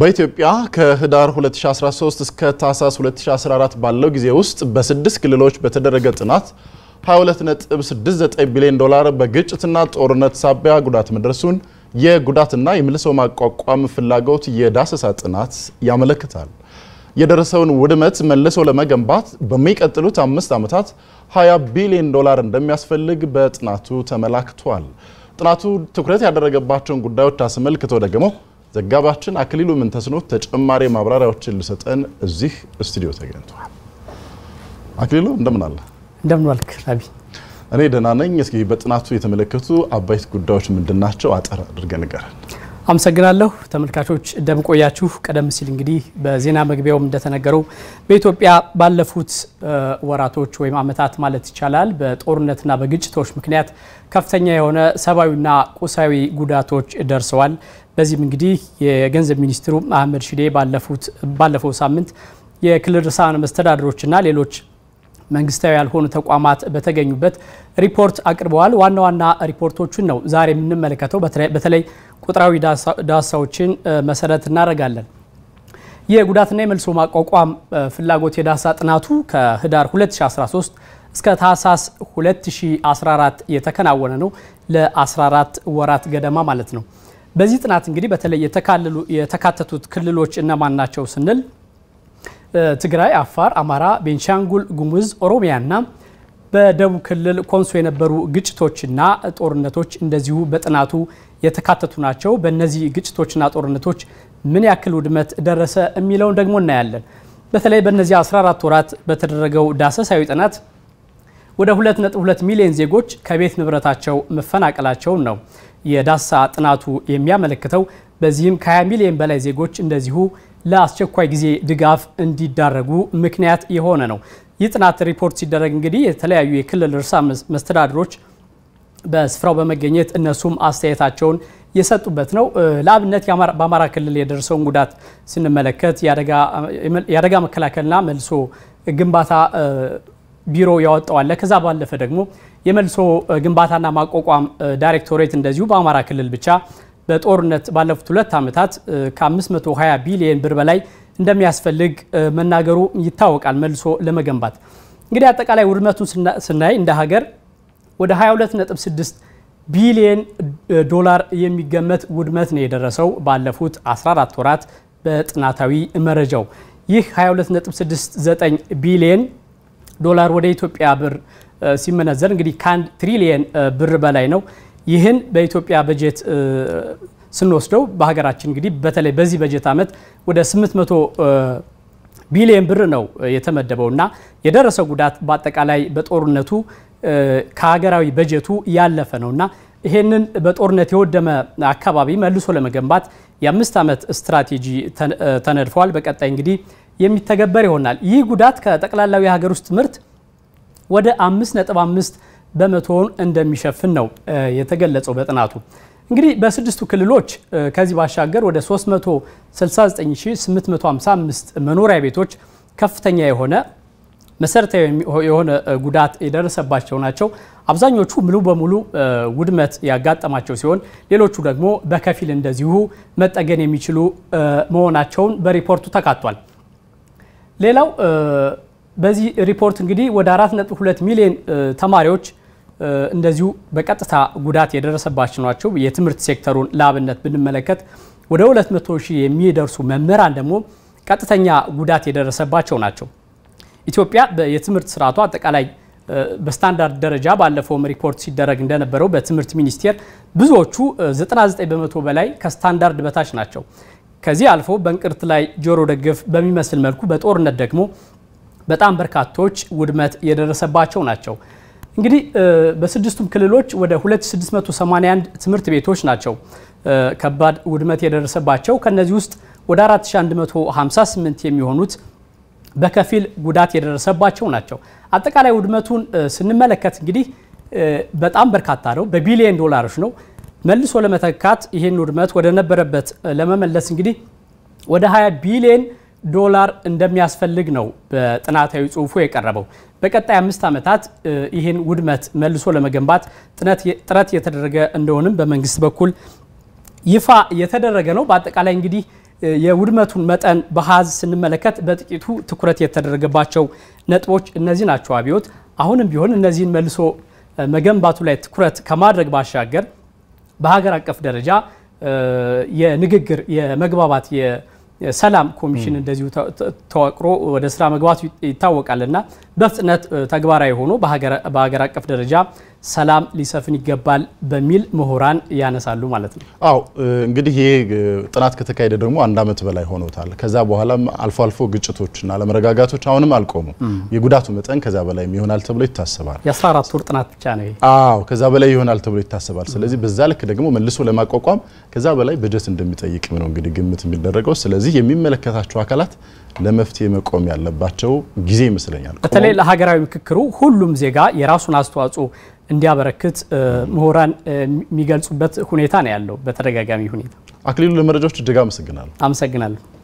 በኢትዮጵያ ከህዳር 2013 እስከ ታህሳስ 2014 ባለው ጊዜ ውስጥ በስድስት ክልሎች በተደረገ ጥናት 22.69 ቢሊዮን ዶላር በግጭትና ጦርነት ሳቢያ ጉዳት መድረሱን የጉዳትና የመልሶ ማቋቋም ፍላጎት የዳሰሳ ጥናት ያመለክታል። የደረሰውን ውድመት መልሶ ለመገንባት በሚቀጥሉት አምስት ዓመታት 20 ቢሊዮን ዶላር እንደሚያስፈልግ በጥናቱ ተመላክቷል። ጥናቱ ትኩረት ያደረገባቸውን ጉዳዮች አስመልክቶ ደግሞ ዘጋባችን አክሊሉ ምን ተስኖት ተጨማሪ ማብራሪያዎችን ልሰጠን እዚህ ስቱዲዮ ተገኝቷል። አክሊሉ እንደምን አለ? እንደምን ዋልክ አቢ? እኔ ደህና ነኝ። እስኪ በጥናቱ የተመለከቱ አበይት ጉዳዮች ምንድናቸው? አጠር አድርገን ንገረን። አመሰግናለሁ ተመልካቾች እንደምቆያችሁ። ቀደም ሲል እንግዲህ በዜና መግቢያውም እንደተነገረው በኢትዮጵያ ባለፉት ወራቶች ወይም አመታት ማለት ይቻላል በጦርነትና በግጭቶች ምክንያት ከፍተኛ የሆነ ሰብአዊና ቁሳዊ ጉዳቶች ደርሰዋል። በዚህም እንግዲህ የገንዘብ ሚኒስትሩ አህመድ ሽዴ ባለፈው ሳምንት የክልል ርዕሳነ መስተዳድሮችና ሌሎች መንግስታዊ ያልሆኑ ተቋማት በተገኙበት ሪፖርት አቅርበዋል። ዋና ዋና ሪፖርቶቹን ነው ዛሬ የምንመለከተው በተለይ ቁጥራዊ ዳሳዎችን መሰረት እናደርጋለን። የጉዳትና የመልሶ ማቋቋም ፍላጎት የዳሳ ጥናቱ ከህዳር 2013 እስከ ታህሳስ 2014 የተከናወነ ነው። ለ14 ወራት ገደማ ማለት ነው። በዚህ ጥናት እንግዲህ በተለይ የተካተቱት ክልሎች እነማን ናቸው ስንል ትግራይ፣ አፋር፣ አማራ፣ ቤንሻንጉል ጉሙዝ፣ ኦሮሚያና በደቡብ ክልል ኮንሶ የነበሩ ግጭቶችና ጦርነቶች እንደዚሁ በጥናቱ የተካተቱ ናቸው። በእነዚህ ግጭቶችና ጦርነቶች ምን ያክል ውድመት ደረሰ የሚለውን ደግሞ እናያለን። በተለይ በእነዚህ 14 ወራት በተደረገው ዳሰሳዊ ጥናት ወደ 2.2 ሚሊዮን ዜጎች ከቤት ንብረታቸው መፈናቀላቸውን ነው የዳሰሳ ጥናቱ የሚያመለክተው። በዚህም ከ20 ሚሊዮን በላይ ዜጎች እንደዚሁ ለአስቸኳይ ጊዜ ድጋፍ እንዲዳረጉ ምክንያት የሆነ ነው። ይህ ጥናት ሪፖርት ሲደረግ እንግዲህ የተለያዩ የክልል ርዕሰ መስተዳድሮች በስፍራው በመገኘት እነሱም አስተያየታቸውን የሰጡበት ነው። ለአብነት በአማራ ክልል የደረሰውን ጉዳት ስንመለከት የአደጋ መከላከልና መልሶ ግንባታ ቢሮ ያወጣዋለ። ከዛ ባለፈ ደግሞ የመልሶ ግንባታና ማቋቋም ዳይሬክቶሬት እንደዚሁ በአማራ ክልል ብቻ በጦርነት ባለፉት ሁለት ዓመታት ከ520 ቢሊየን ብር በላይ እንደሚያስፈልግ መናገሩ ይታወቃል። መልሶ ለመገንባት እንግዲህ አጠቃላይ ውድመቱን ስናይ እንደ ሀገር ወደ 22.6 ቢሊየን ዶላር የሚገመት ውድመት ነው የደረሰው ባለፉት 14 ወራት በጥናታዊ መረጃው። ይህ 22.69 ቢሊየን ዶላር ወደ ኢትዮጵያ ብር ሲመነዘር እንግዲህ ከአንድ ትሪሊየን ብር በላይ ነው። ይህን በኢትዮጵያ በጀት ስንወስደው በሀገራችን እንግዲህ በተለይ በዚህ በጀት ዓመት ወደ 800 ቢሊየን ብር ነው የተመደበው እና የደረሰው ጉዳት በአጠቃላይ በጦርነቱ ከሀገራዊ በጀቱ ያለፈ ነው እና ይሄንን በጦርነት የወደመ አካባቢ መልሶ ለመገንባት የአምስት ዓመት ስትራቴጂ ተነድፈዋል። በቀጣይ እንግዲህ የሚተገበር ይሆናል። ይህ ጉዳት ከጠቅላላው የሀገር ውስጥ ምርት ወደ 5.5 በመቶውን እንደሚሸፍን ነው የተገለጸው በጥናቱ። እንግዲህ በስድስቱ ክልሎች ከዚህ ባሻገር ወደ 369855 መኖሪያ ቤቶች ከፍተኛ የሆነ መሰረታዊ የሆነ ጉዳት የደረሰባቸው ናቸው። አብዛኞቹ ሙሉ በሙሉ ውድመት ያጋጠማቸው ሲሆን ሌሎቹ ደግሞ በከፊል እንደዚሁ መጠገን የሚችሉ መሆናቸውን በሪፖርቱ ተካቷል። ሌላው በዚህ ሪፖርት እንግዲህ ወደ 4.2 ሚሊዮን ተማሪዎች እንደዚሁ በቀጥታ ጉዳት የደረሰባቸው ናቸው። የትምህርት ሴክተሩን ላብነት ብንመለከት ወደ 200 ሺህ የሚደርሱ መምህራን ደግሞ ቀጥተኛ ጉዳት የደረሰባቸው ናቸው። ኢትዮጵያ የትምህርት ስርዓቷ አጠቃላይ በስታንዳርድ ደረጃ ባለፈውም ሪፖርት ሲደረግ እንደነበረው በትምህርት ሚኒስቴር ብዙዎቹ 99 በመቶ በላይ ከስታንዳርድ በታች ናቸው። ከዚህ አልፎ በእንቅርት ላይ ጆሮ ደግፍ በሚመስል መልኩ በጦርነት ደግሞ በጣም በርካቶች ውድመት የደረሰባቸው ናቸው። እንግዲህ በስድስቱም ክልሎች ወደ 2681 ትምህርት ቤቶች ናቸው ከባድ ውድመት የደረሰባቸው። ከነዚህ ውስጥ ወደ 4158 የሚሆኑት በከፊል ጉዳት የደረሰባቸው ናቸው። አጠቃላይ ውድመቱን ስንመለከት እንግዲህ በጣም በርካታ ነው፣ በቢሊየን ዶላሮች ነው። መልሶ ለመተካት ይህን ውድመት ወደ ነበረበት ለመመለስ እንግዲህ ወደ 20 ቢሊየን ዶላር እንደሚያስፈልግ ነው በጥናታዊ ጽሁፉ የቀረበው። በቀጣይ አምስት ዓመታት ይህን ውድመት መልሶ ለመገንባት ጥረት የተደረገ እንደሆንም በመንግስት በኩል ይፋ የተደረገ ነው። በአጠቃላይ እንግዲህ የውድመቱን መጠን በሀዝ ስንመለከት በጥቂቱ ትኩረት የተደረገባቸው ነጥቦች እነዚህ ናቸው። አብዮት አሁንም ቢሆን እነዚህን መልሶ መገንባቱ ላይ ትኩረት ከማድረግ ባሻገር በሀገር አቀፍ ደረጃ የንግግር የመግባባት ሰላም ኮሚሽን እንደዚሁ ተዋቅሮ ወደ ስራ መግባቱ ይታወቃልና በፍጥነት ተግባራዊ ሆኖ በሀገር አቀፍ ደረጃ ሰላም ሊሰፍን ይገባል በሚል ምሁራን ያነሳሉ ማለት ነው። አው እንግዲህ ይህ ጥናት ከተካሄደ ደግሞ አንድ ዓመት በላይ ሆኖታል። ከዛ በኋላም አልፎ አልፎ ግጭቶችና አለመረጋጋቶች አሁንም አልቆሙም። የጉዳቱ መጠን ከዛ በላይ ይሆናል ተብሎ ይታሰባል። የ14 ወር ጥናት ብቻ ነው። አዎ ከዛ በላይ ይሆናል ተብሎ ይታሰባል። ስለዚህ በዛ ልክ ደግሞ መልሶ ለማቋቋም ከዛ በላይ በጀት እንደሚጠይቅ ነው እንግዲህ ግምት የሚደረገው። ስለዚህ የሚመለከታቸው አካላት ለመፍትሄ መቆም ያለባቸው ጊዜ ይመስለኛል። በተለይ ለሀገራዊ ምክክሩ ሁሉም ዜጋ የራሱን አስተዋጽኦ እንዲያበረክት ምሁራን የሚገልጹበት ሁኔታ ነው ያለው በተደጋጋሚ ሁኔታ። አክሊሉ ለመረጃዎች እጅግ አመሰግናለሁ። አመሰግናለሁ።